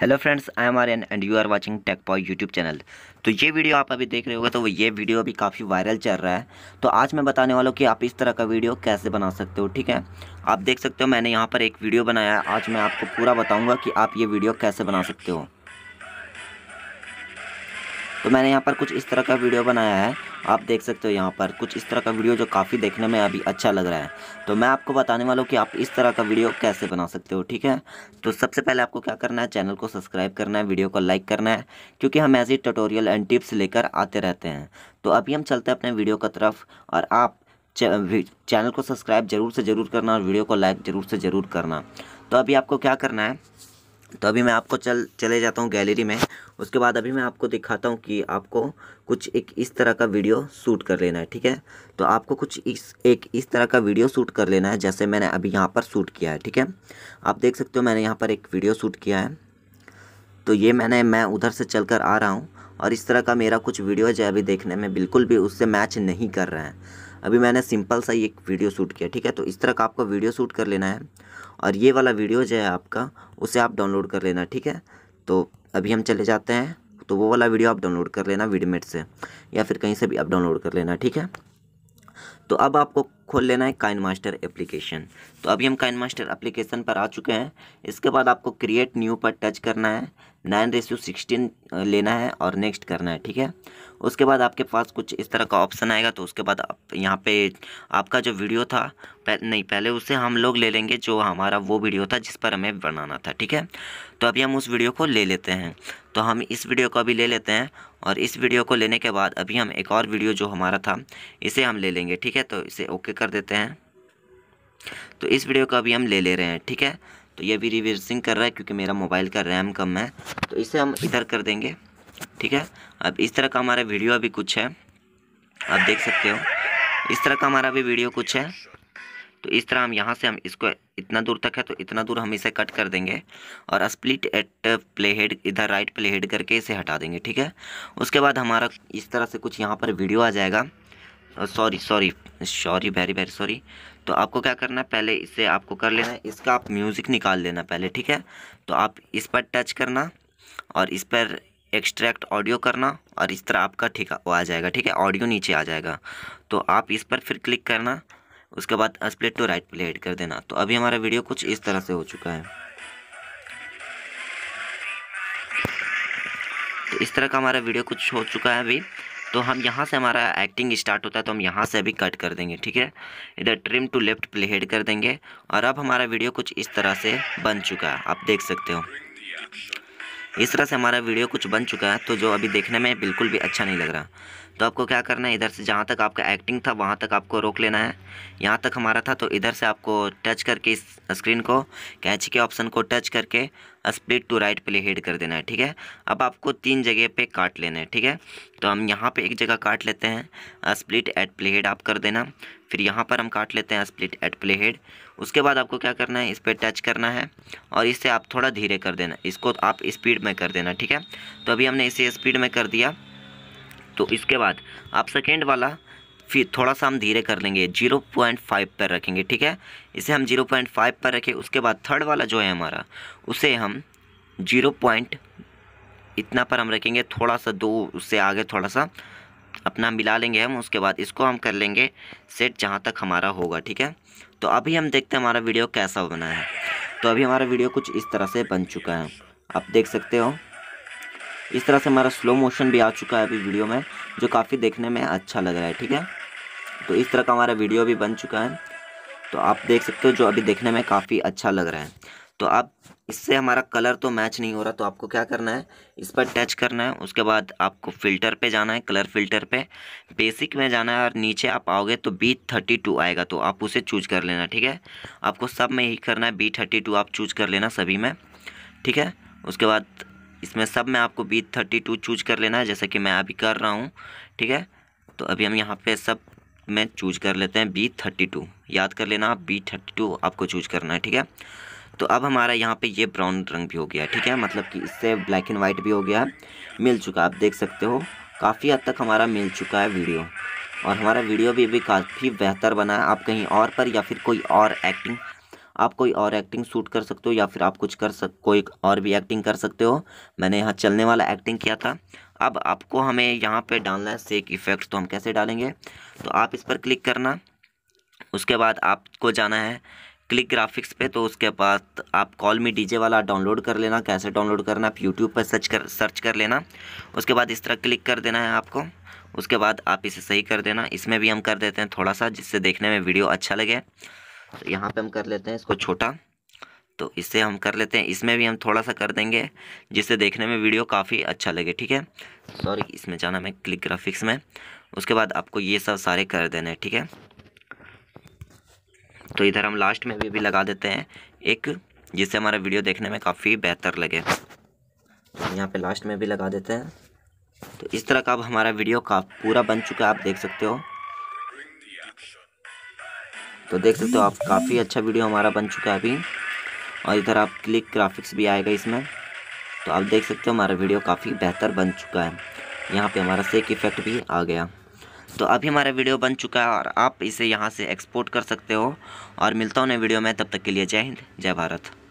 hello friends I am R N and you are watching tech poy YouTube channel तो ये video आप अभी देख रहे होगा तो वो ये वीडियो भी काफ़ी वायरल चल रहा है तो आज मैं बताने वाला हूँ कि आप इस तरह का वीडियो कैसे बना सकते हो ठीक है आप देख सकते हो मैंने यहाँ पर एक वीडियो बनाया है आज मैं आपको पूरा बताऊँगा कि आप ये वीडियो कैसे बना सकते हो तो मैंने यहाँ पर कुछ इस तरह का वीडियो बनाया है आप देख सकते हो यहाँ पर कुछ इस तरह का वीडियो जो काफ़ी देखने में अभी अच्छा लग रहा है तो मैं आपको बताने वाला हूँ कि आप इस तरह का वीडियो कैसे बना सकते हो ठीक है तो सबसे पहले आपको क्या करना है चैनल को सब्सक्राइब करना है वीडियो को लाइक करना है क्योंकि हम ऐसे ट्यूटोरियल एंड टिप्स लेकर आते रहते हैं तो अभी हम चलते हैं अपने वीडियो की तरफ और आप चैनल को सब्सक्राइब जरूर से ज़रूर करना और वीडियो को लाइक ज़रूर से ज़रूर करना तो अभी आपको क्या करना है तो अभी मैं आपको चल चले जाता हूँ गैलरी में उसके बाद अभी मैं आपको दिखाता हूँ कि आपको कुछ एक इस तरह का वीडियो शूट कर लेना है ठीक है तो आपको कुछ इस एक इस तरह का वीडियो शूट कर लेना है जैसे मैंने अभी यहाँ पर शूट किया है ठीक है आप देख सकते हो मैंने यहाँ पर एक वीडियो शूट किया है तो ये मैंने मैं उधर से चल कर आ रहा हूँ और इस तरह का मेरा कुछ वीडियो जो अभी देखने में बिल्कुल भी उससे मैच नहीं कर रहा है अभी मैंने सिंपल सा ही एक वीडियो शूट किया ठीक है तो इस तरह का आपको वीडियो शूट कर लेना है और ये वाला वीडियो जो है आपका उसे आप डाउनलोड कर लेना ठीक है तो अभी हम चले जाते हैं तो वो वाला वीडियो आप डाउनलोड कर लेना वीडमेट से या फिर कहीं से भी आप डाउनलोड कर लेना ठीक है तो अब आपको खोल लेना है काइन मास्टर एप्लीकेशन तो अभी हम काइन मास्टर एप्लीकेशन पर आ चुके हैं इसके बाद आपको क्रिएट न्यू पर टच करना है नाइन रेस्यू सिक्सटीन लेना है और नेक्स्ट करना है ठीक है उसके बाद आपके पास कुछ इस तरह का ऑप्शन आएगा तो उसके बाद आप यहाँ पे आपका जो वीडियो था पह, नहीं पहले उसे हम लोग ले लेंगे जो हमारा वो वीडियो था जिस पर हमें बनाना था ठीक है तो अभी हम उस वीडियो को ले लेते हैं तो हम इस वीडियो को अभी ले लेते हैं और इस वीडियो को लेने के बाद अभी हम एक और वीडियो जो हमारा था इसे हम ले लेंगे ठीक है तो इसे ओके कर देते हैं तो इस वीडियो को अभी हम ले ले रहे हैं ठीक है तो ये भी रिवर्सिंग कर रहा है क्योंकि मेरा मोबाइल का रैम कम है तो इसे हम इधर कर देंगे ठीक है अब इस तरह का हमारा वीडियो अभी कुछ है आप देख सकते हो इस तरह का हमारा अभी वीडियो कुछ है तो इस तरह हम यहाँ से हम इसको इतना दूर तक है तो इतना दूर हम इसे कट कर देंगे और स्प्लिट एट प्ले हेड इधर राइट प्ले हेड करके इसे हटा देंगे ठीक है उसके बाद हमारा इस तरह से कुछ यहाँ पर वीडियो आ जाएगा sorry sorry sorry very very sorry तो आपको क्या करना है पहले इसे आपको कर लेना है इसका आप म्यूज़िक निकाल लेना पहले ठीक है तो आप इस पर टच करना और इस पर एक्सट्रैक्ट ऑडियो करना और इस तरह आपका ठीक आ जाएगा ठीक है ऑडियो नीचे आ जाएगा तो आप इस पर फिर क्लिक करना उसके बाद split to right play head कर देना तो अभी हमारा वीडियो कुछ इस तरह से हो चुका है तो इस तरह का हमारा वीडियो कुछ हो चुका है अभी तो हम यहाँ से हमारा एक्टिंग स्टार्ट होता है तो हम यहाँ से अभी कट कर देंगे ठीक है इधर trim to left play head कर देंगे और अब हमारा वीडियो कुछ इस तरह से बन चुका है आप देख सकते हो इस तरह से हमारा वीडियो कुछ बन चुका है तो जो अभी देखने में बिल्कुल भी अच्छा नहीं लग रहा तो आपको क्या करना है इधर से जहाँ तक आपका एक्टिंग था वहाँ तक आपको रोक लेना है यहाँ तक हमारा था तो इधर से आपको टच करके इस स्क्रीन को कैच के ऑप्शन को टच करके split to right play head कर देना है ठीक है अब आपको तीन जगह पे काट लेना है ठीक है तो हम यहाँ पे एक जगह काट लेते हैं स्प्लिट एट प्ले हेड आप कर देना फिर यहाँ पर हम काट लेते हैं स्प्लिट एट प्ले हेड उसके बाद आपको क्या करना है इस पर टच करना है और इसे आप थोड़ा धीरे कर देना इसको आप स्पीड में कर देना ठीक है तो अभी हमने इसे स्पीड में कर दिया तो इसके बाद आप सेकेंड वाला फिर थोड़ा सा हम धीरे कर लेंगे जीरो पॉइंट फाइव पर रखेंगे ठीक है इसे हम जीरो पॉइंट फाइव पर रखें उसके बाद थर्ड वाला जो है हमारा उसे हम जीरो पॉइंट इतना पर हम रखेंगे थोड़ा सा दो उससे आगे थोड़ा सा अपना मिला लेंगे हम उसके बाद इसको हम कर लेंगे सेट जहाँ तक हमारा होगा ठीक है तो अभी हम देखते हैं हमारा वीडियो कैसा बना है तो अभी हमारा वीडियो कुछ इस तरह से बन चुका है आप देख सकते हो इस तरह से हमारा स्लो मोशन भी आ चुका है अभी वीडियो में जो काफ़ी देखने में अच्छा लग रहा है ठीक है तो इस तरह का हमारा वीडियो भी बन चुका है तो आप देख सकते हो जो अभी देखने में काफ़ी अच्छा लग रहा है तो आप इससे हमारा कलर तो मैच नहीं हो रहा तो आपको क्या करना है इस पर टच करना है उसके बाद आपको फ़िल्टर पे जाना है कलर फ़िल्टर पे बेसिक में जाना है और नीचे आप आओगे तो बी थर्टी टू आएगा तो आप उसे चूज कर लेना ठीक है आपको सब में ही करना है बी थर्टी टू आप चूज कर लेना सभी में ठीक है उसके बाद इसमें सब में आपको बी थर्टी टू चूज कर लेना है जैसे कि मैं अभी कर रहा हूँ ठीक है तो अभी हम यहाँ पर सब में चूज कर लेते हैं बी थर्टी टू याद कर लेना आप बी थर्टी टू आपको चूज करना है ठीक है तो अब हमारा यहाँ पे ये ब्राउन रंग भी हो गया ठीक है मतलब कि इससे ब्लैक एंड वाइट भी हो गया मिल चुका आप देख सकते हो काफ़ी हद तक हमारा मिल चुका है वीडियो और हमारा वीडियो भी अभी काफ़ी बेहतर बना है आप कहीं और पर या फिर कोई और एक्टिंग आप कोई और एक्टिंग शूट कर सकते हो या फिर आप कुछ कर सक कोई और भी एक्टिंग कर सकते हो मैंने यहाँ चलने वाला एक्टिंग किया था अब आपको हमें यहाँ पे डालना है सेक इफ़ेक्ट तो हम कैसे डालेंगे तो आप इस पर क्लिक करना उसके बाद आपको जाना है क्लिक ग्राफिक्स पे तो उसके बाद आप कॉल मी डीजे वाला डाउनलोड कर लेना कैसे डाउनलोड करना आप यूट्यूब पर सर्च कर सर्च कर लेना उसके बाद इस तरह क्लिक कर देना है आपको उसके बाद आप इसे सही कर देना इसमें भी हम कर देते हैं थोड़ा सा जिससे देखने में वीडियो अच्छा लगे तो यहाँ पर हम कर लेते हैं इसको छोटा तो इससे हम कर लेते हैं इसमें भी हम थोड़ा सा कर देंगे जिससे देखने में वीडियो काफ़ी अच्छा लगे ठीक है सॉरी इसमें जाना मैं क्लिक ग्राफिक्स में उसके बाद आपको ये सब सारे कर देने ठीक है तो इधर हम लास्ट में भी अभी लगा देते हैं एक जिससे हमारा वीडियो देखने में काफ़ी बेहतर लगे तो यहाँ पे लास्ट में भी लगा देते हैं तो इस तरह का अब हमारा वीडियो का पूरा बन चुका है आप देख सकते हो तो देख सकते हो आप काफ़ी अच्छा वीडियो हमारा बन चुका है अभी और इधर आप क्लिक ग्राफिक्स भी आएगा इसमें तो आप देख सकते हो हमारा वीडियो काफ़ी बेहतर बन चुका है यहाँ पे हमारा सेक इफ़ेक्ट भी आ गया तो अभी हमारा वीडियो बन चुका है और आप इसे यहाँ से एक्सपोर्ट कर सकते हो और मिलता हूँ नए वीडियो में तब तक के लिए जय हिंद जय भारत